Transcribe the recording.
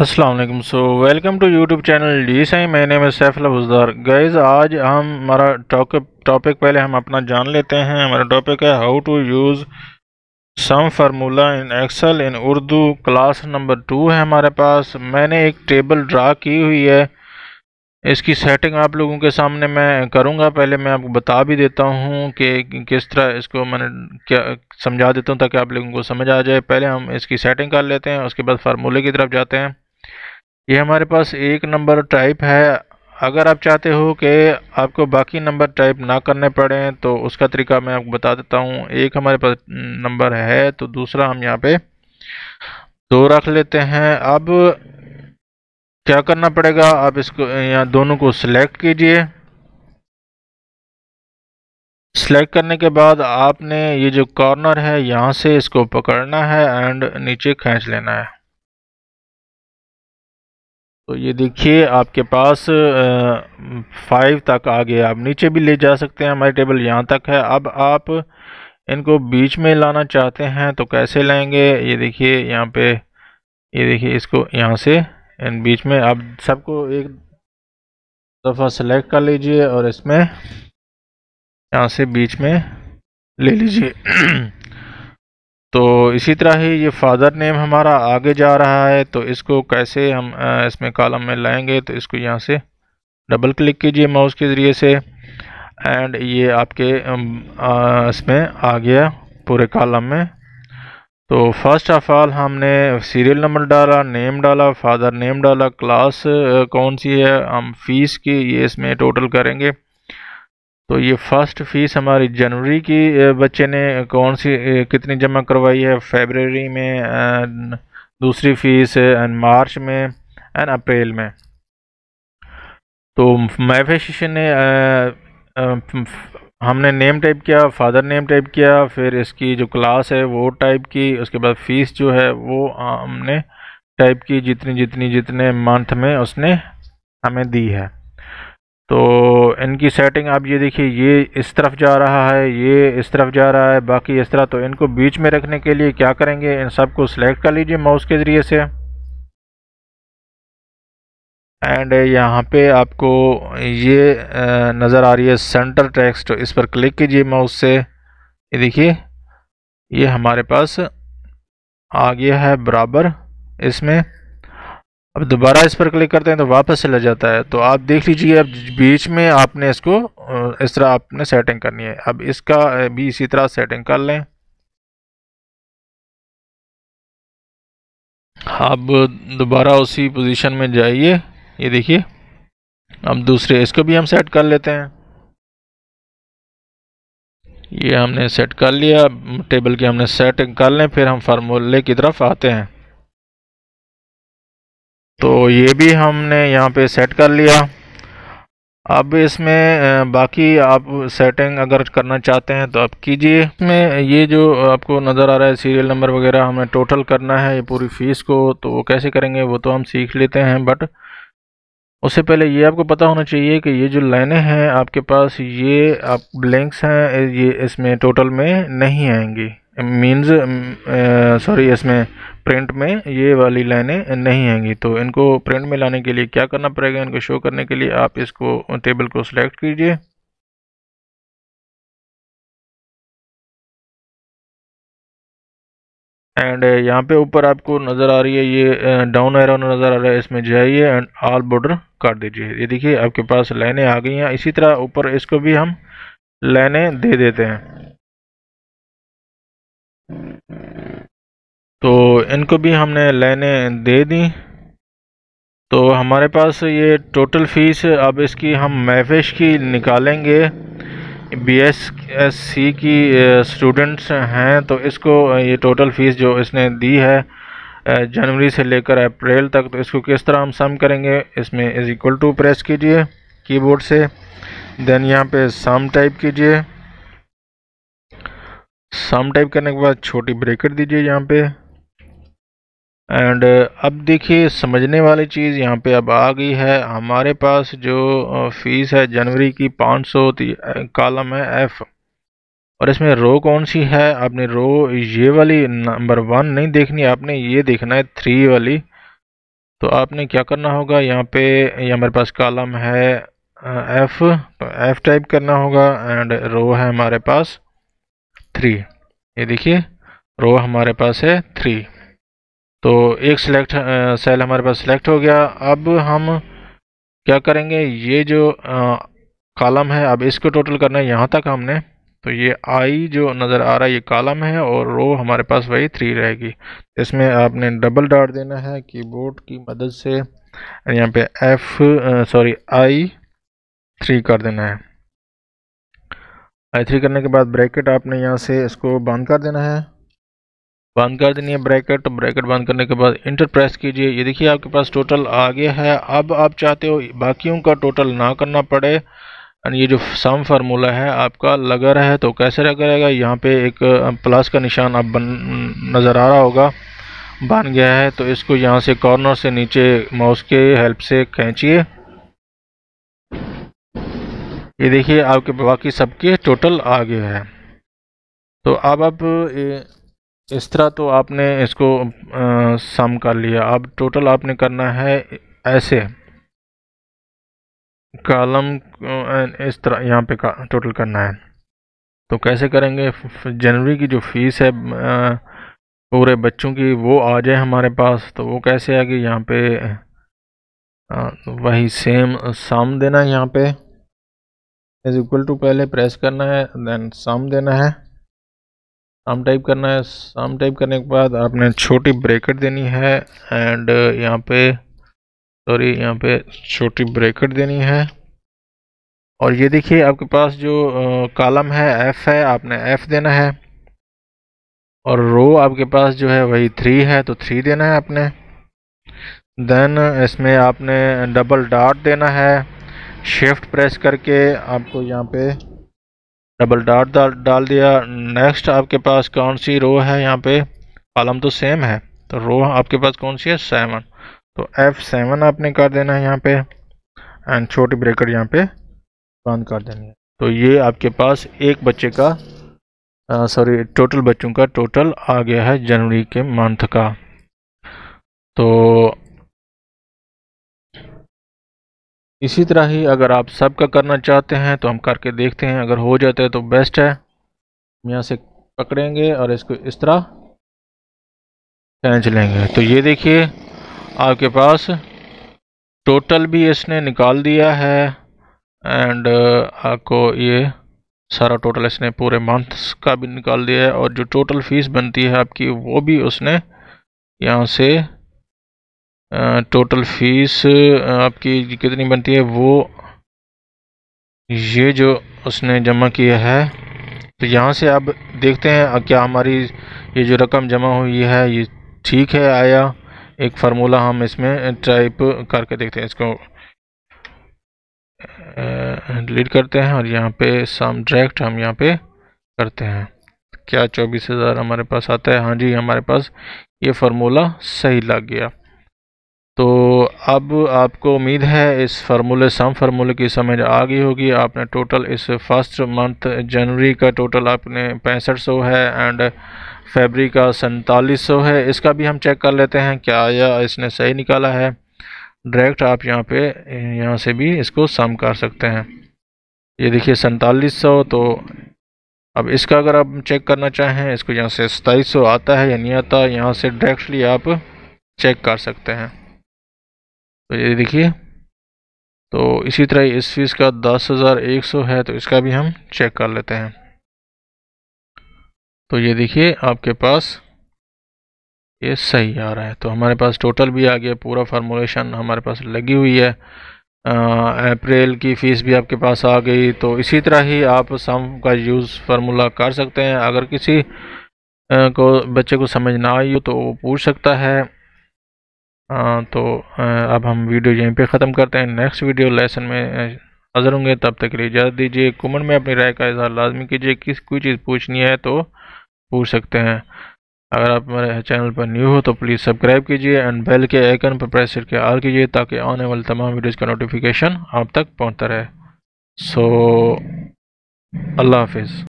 Aslam so welcome to YouTube channel डी सही मैं नेम सैफ अबुजदार गाइज आज हम हमारा टॉपिक टॉपिक पहले हम अपना जान लेते हैं हमारा टॉपिक है how to use sum formula in Excel in Urdu class number two है हमारे पास मैंने एक टेबल ड्रा की हुई है इसकी सेटिंग आप लोगों के सामने मैं करूँगा पहले मैं आपको बता भी देता हूँ कि किस तरह इसको मैंने क्या समझा देता हूँ ताकि आप लोगों को समझ आ जाए पहले हम इसकी सेटिंग कर लेते हैं उसके बाद फार्मूले की तरफ जाते हैं ये हमारे पास एक नंबर टाइप है अगर आप चाहते हो कि आपको बाकी नंबर टाइप ना करने पड़े तो उसका तरीका मैं आपको बता देता हूँ एक हमारे पास नंबर है तो दूसरा हम यहाँ पर दो रख लेते हैं अब क्या करना पड़ेगा आप इसको यहाँ दोनों को सिलेक्ट कीजिए सिलेक्ट करने के बाद आपने ये जो कॉर्नर है यहाँ से इसको पकड़ना है एंड नीचे खींच लेना है तो ये देखिए आपके पास फाइव तक आ गया आप नीचे भी ले जा सकते हैं हमारी टेबल यहाँ तक है अब आप इनको बीच में लाना चाहते हैं तो कैसे लाएंगे ये देखिए यहाँ पे ये देखिए इसको यहाँ से एंड बीच में आप सबको एक दफ़ा सेलेक्ट कर लीजिए और इसमें यहाँ से बीच में ले लीजिए तो इसी तरह ही ये फादर नेम हमारा आगे जा रहा है तो इसको कैसे हम इसमें कॉलम में लाएंगे तो इसको यहाँ से डबल क्लिक कीजिए माउस के ज़रिए से एंड ये आपके इसमें आ गया पूरे कॉलम में तो फर्स्ट ऑफ ऑल हमने सीरियल नंबर डाला नेम डाला फादर नेम डाला क्लास कौन सी है हम फीस की ये इसमें टोटल करेंगे तो ये फर्स्ट फीस हमारी जनवरी की बच्चे ने कौन सी कितनी जमा करवाई है फेबररी में दूसरी फीस एंड मार्च में एंड अप्रैल में तो महफे शीशे ने हमने नेम टाइप किया फादर नेम टाइप किया फिर इसकी जो क्लास है वो टाइप की उसके बाद फीस जो है वो हमने टाइप की जितनी जितनी जितने मंथ में उसने हमें दी है तो इनकी सेटिंग आप ये देखिए ये इस तरफ जा रहा है ये इस तरफ जा रहा है बाकी इस तरह तो इनको बीच में रखने के लिए क्या करेंगे इन सबको सिलेक्ट कर लीजिए माउस के ज़रिए से एंड uh, यहाँ पे आपको ये uh, नज़र आ रही है सेंटर टेक्स्ट तो इस पर क्लिक कीजिए मैं उससे ये देखिए ये हमारे पास आ गया है बराबर इसमें अब दोबारा इस पर क्लिक करते हैं तो वापस चला जाता है तो आप देख लीजिए अब बीच में आपने इसको uh, इस तरह आपने सेटिंग करनी है अब इसका भी इसी तरह सेटिंग कर लें अब दोबारा उसी पोजीशन में जाइए ये देखिए अब दूसरे इसको भी हम सेट कर लेते हैं ये हमने सेट कर लिया टेबल की हमने सेट कर लें फिर हम फार्मूले की तरफ आते हैं तो ये भी हमने यहाँ पे सेट कर लिया अब इसमें बाकी आप सेटिंग अगर करना चाहते हैं तो आप कीजिए इसमें ये जो आपको नज़र आ रहा है सीरियल नंबर वगैरह हमें टोटल करना है ये पूरी फ़ीस को तो वो कैसे करेंगे वो तो हम सीख लेते हैं बट उससे पहले ये आपको पता होना चाहिए कि ये जो लाइनें हैं आपके पास ये आप ब्लैंक्स हैं ये इसमें टोटल में नहीं आएंगी मीन्स सॉरी इसमें प्रिंट में ये वाली लाइनें नहीं आएंगी तो इनको प्रिंट में लाने के लिए क्या करना पड़ेगा इनको शो करने के लिए आप इसको टेबल को सिलेक्ट कीजिए एंड uh, यहाँ पे ऊपर आपको नज़र आ रही है ये डाउन एरो नज़र आ रहा है इसमें जाइए एंड ऑल बॉर्डर काट दीजिए ये देखिए आपके पास लाइनें आ गई हैं इसी तरह ऊपर इसको भी हम लाइनें दे देते हैं तो इनको भी हमने लाइनें दे दी तो हमारे पास ये टोटल फ़ीस अब इसकी हम मैफेश की निकालेंगे बी एस सी की स्टूडेंट्स हैं तो इसको ये टोटल फ़ीस जो इसने दी है जनवरी से लेकर अप्रैल तक तो इसको किस तरह हम सम करेंगे इसमें इज़ इक्वल टू प्रेस कीजिए कीबोर्ड से देन यहाँ पे सम टाइप कीजिए सम टाइप करने के बाद छोटी ब्रेकर दीजिए यहाँ पे एंड uh, अब देखिए समझने वाली चीज़ यहाँ पे अब आ गई है हमारे पास जो फीस है जनवरी की 500 कॉलम है एफ़ और इसमें रो कौन सी है आपने रो ये वाली नंबर वन नहीं देखनी आपने ये देखना है थ्री वाली तो आपने क्या करना होगा यहाँ पे ये हमारे पास कॉलम है एफ़ तो एफ़ टाइप करना होगा एंड रो है हमारे पास थ्री ये देखिए रो हमारे पास है थ्री तो एक सिलेक्ट सेल हमारे पास सिलेक्ट हो गया अब हम क्या करेंगे ये जो कॉलम है अब इसको टोटल करना है यहाँ तक हमने तो ये आई जो नज़र आ रहा है ये कॉलम है और रो हमारे पास वही थ्री रहेगी इसमें आपने डबल डॉट देना है कीबोर्ड की मदद से यहाँ पे एफ सॉरी आई थ्री कर देना है आई थ्री करने के बाद ब्रैकेट आपने यहाँ से इसको बंद कर देना है बंद कर देनी है ब्रैकेट तो ब्रैकेट बंद करने के बाद इंटर प्रेस कीजिए ये देखिए आपके पास टोटल आ गया है अब आप चाहते हो बाकियों का टोटल ना करना पड़े एंड ये जो सम फार्मूला है आपका लगा रहा है तो कैसे लग रहेगा यहाँ पे एक प्लस का निशान आप बन नज़र आ रहा होगा बन गया है तो इसको यहाँ से कॉर्नर से नीचे माउस के हेल्प से खींचिए ये देखिए आपके बाकी सबके टोटल आ गया है तो अब आप इस तरह तो आपने इसको सम कर लिया अब टोटल आपने करना है ऐसे कॉलम इस तरह यहाँ पे का टोटल करना है तो कैसे करेंगे जनवरी की जो फीस है पूरे बच्चों की वो आ जाए हमारे पास तो वो कैसे आएगी यहाँ पे वही सेम सम देना है यहाँ पे इज इक्वल टू पहले प्रेस करना है देन सम देना है सम टाइप करना है सम टाइप करने के बाद आपने छोटी ब्रैकेट देनी है एंड uh, यहाँ पे सॉरी यहाँ पे छोटी ब्रैकेट देनी है और ये देखिए आपके पास जो कॉलम uh, है एफ़ है आपने एफ़ देना है और रो आपके पास जो है वही थ्री है तो थ्री देना है आपने देन इसमें आपने डबल डॉट देना है शिफ्ट प्रेस करके आपको यहाँ पे डबल डॉट डाल डाल दिया नेक्स्ट आपके पास कौन सी रो है यहाँ पे कॉलम तो सेम है तो रो आपके पास कौन सी है सेवन तो एफ सेवन आपने कर देना है यहाँ पे एंड छोटी ब्रेकर यहाँ पे बंद कर देनी है तो ये आपके पास एक बच्चे का सॉरी टोटल बच्चों का टोटल आ गया है जनवरी के मंथ का तो इसी तरह ही अगर आप सब का करना चाहते हैं तो हम करके देखते हैं अगर हो जाता है तो बेस्ट है हम यहाँ से पकड़ेंगे और इसको इस तरह खींच लेंगे तो ये देखिए आपके पास टोटल भी इसने निकाल दिया है एंड आपको ये सारा टोटल इसने पूरे मंथ का भी निकाल दिया है और जो टोटल फीस बनती है आपकी वो भी उसने यहाँ से टोटल फीस आपकी कितनी बनती है वो ये जो उसने जमा किया है तो यहाँ से आप देखते हैं क्या हमारी ये जो रकम जमा हुई है ये ठीक है आया एक फार्मूला हम इसमें टाइप करके देखते हैं इसको डिलीट करते हैं और यहाँ पे सम डायरेक्ट हम यहाँ पे करते हैं क्या चौबीस हज़ार हमारे पास आता है हाँ जी हमारे पास ये फार्मूला सही लग गया तो अब आपको उम्मीद है इस फार्मूले सम फार्मूले की समझ आ गई होगी आपने टोटल इस फर्स्ट मंथ जनवरी का टोटल आपने पैंसठ सौ है एंड फेबरी का सैंतालीस सौ है इसका भी हम चेक कर लेते हैं क्या आया इसने सही निकाला है डायरेक्ट आप यहाँ पे यहाँ से भी इसको सम कर सकते हैं ये देखिए सैंतालीस सौ तो अब इसका अगर आप चेक करना चाहें इसको यहाँ से सताईस सौ आता है या नहीं आता यहाँ से डायरेक्टली आप चेक कर सकते हैं तो ये देखिए तो इसी तरह इस फीस का दस हज़ार एक सौ है तो इसका भी हम चेक कर लेते हैं तो ये देखिए आपके पास ये सही आ रहा है तो हमारे पास टोटल भी आ गया पूरा फार्मूलेशन हमारे पास लगी हुई है अप्रैल की फ़ीस भी आपके पास आ गई तो इसी तरह ही आप सम का यूज़ फार्मूला कर सकते हैं अगर किसी को बच्चे को समझ ना आई हो तो वो पूछ सकता है तो अब हम वीडियो यहीं पे ख़त्म करते हैं नेक्स्ट वीडियो लेसन में हाज़िर होंगे तब तक के लिए इजाज़त दीजिए कमेंट में अपनी राय का इजहार लाजमी कीजिए किस कोई चीज़ पूछनी है तो पूछ सकते हैं अगर आप मेरे चैनल पर न्यू हो तो प्लीज़ सब्सक्राइब कीजिए एंड बेल के आइकन पर प्रेस करके आल कीजिए ताकि आने वाले तमाम वीडियोज़ का नोटिफिकेशन आप तक पहुँचता रहे सो अल्लाह हाफिज़